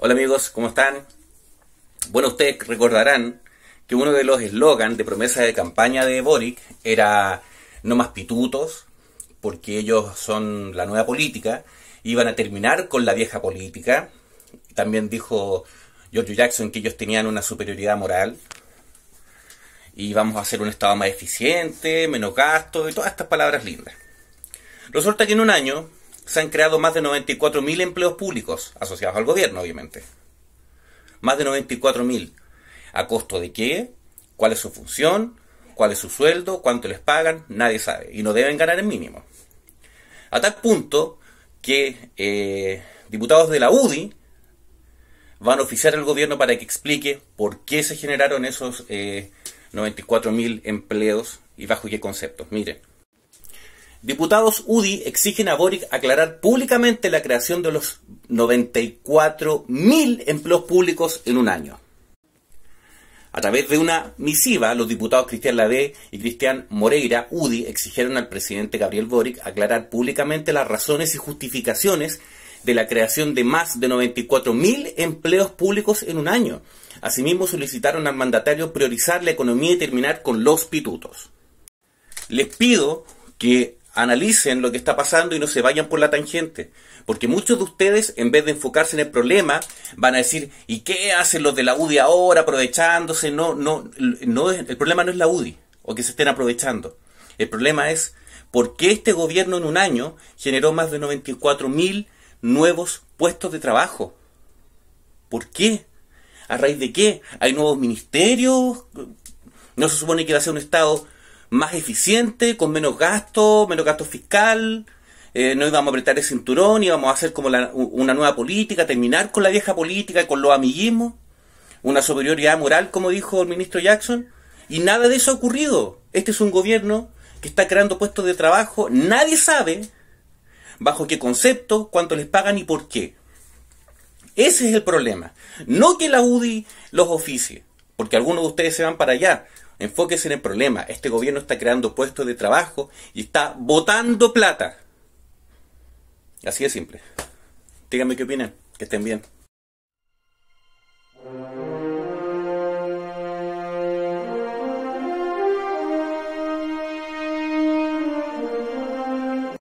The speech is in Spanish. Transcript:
Hola amigos, ¿cómo están? Bueno, ustedes recordarán que uno de los eslogans de promesa de campaña de Boric era no más pitutos, porque ellos son la nueva política, iban a terminar con la vieja política. También dijo George Jackson que ellos tenían una superioridad moral y vamos a hacer un Estado más eficiente, menos gasto. y todas estas palabras lindas. Resulta que en un año se han creado más de 94.000 empleos públicos, asociados al gobierno, obviamente. Más de 94.000. ¿A costo de qué? ¿Cuál es su función? ¿Cuál es su sueldo? ¿Cuánto les pagan? Nadie sabe. Y no deben ganar el mínimo. A tal punto que eh, diputados de la UDI van a oficiar al gobierno para que explique por qué se generaron esos eh, 94.000 empleos y bajo qué conceptos. Mire. Diputados UDI exigen a Boric aclarar públicamente la creación de los 94.000 empleos públicos en un año. A través de una misiva, los diputados Cristian Lade y Cristian Moreira, UDI, exigieron al presidente Gabriel Boric aclarar públicamente las razones y justificaciones de la creación de más de 94.000 empleos públicos en un año. Asimismo, solicitaron al mandatario priorizar la economía y terminar con los pitutos. Les pido que analicen lo que está pasando y no se vayan por la tangente. Porque muchos de ustedes, en vez de enfocarse en el problema, van a decir, ¿y qué hacen los de la UDI ahora aprovechándose? No, no, el problema no es la UDI o que se estén aprovechando. El problema es por qué este gobierno en un año generó más de 94 mil nuevos puestos de trabajo. ¿Por qué? ¿A raíz de qué? ¿Hay nuevos ministerios? ¿No se supone que va a ser un Estado más eficiente, con menos gasto, menos gasto fiscal, eh, no íbamos a apretar el cinturón, íbamos a hacer como una nueva política, terminar con la vieja política, con los amiguismos, una superioridad moral, como dijo el ministro Jackson, y nada de eso ha ocurrido. Este es un gobierno que está creando puestos de trabajo, nadie sabe bajo qué concepto, cuánto les pagan y por qué. Ese es el problema. No que la UDI los oficie, porque algunos de ustedes se van para allá. Enfóquese en el problema. Este gobierno está creando puestos de trabajo y está botando plata. Así de simple. Díganme qué opinan. Que estén bien.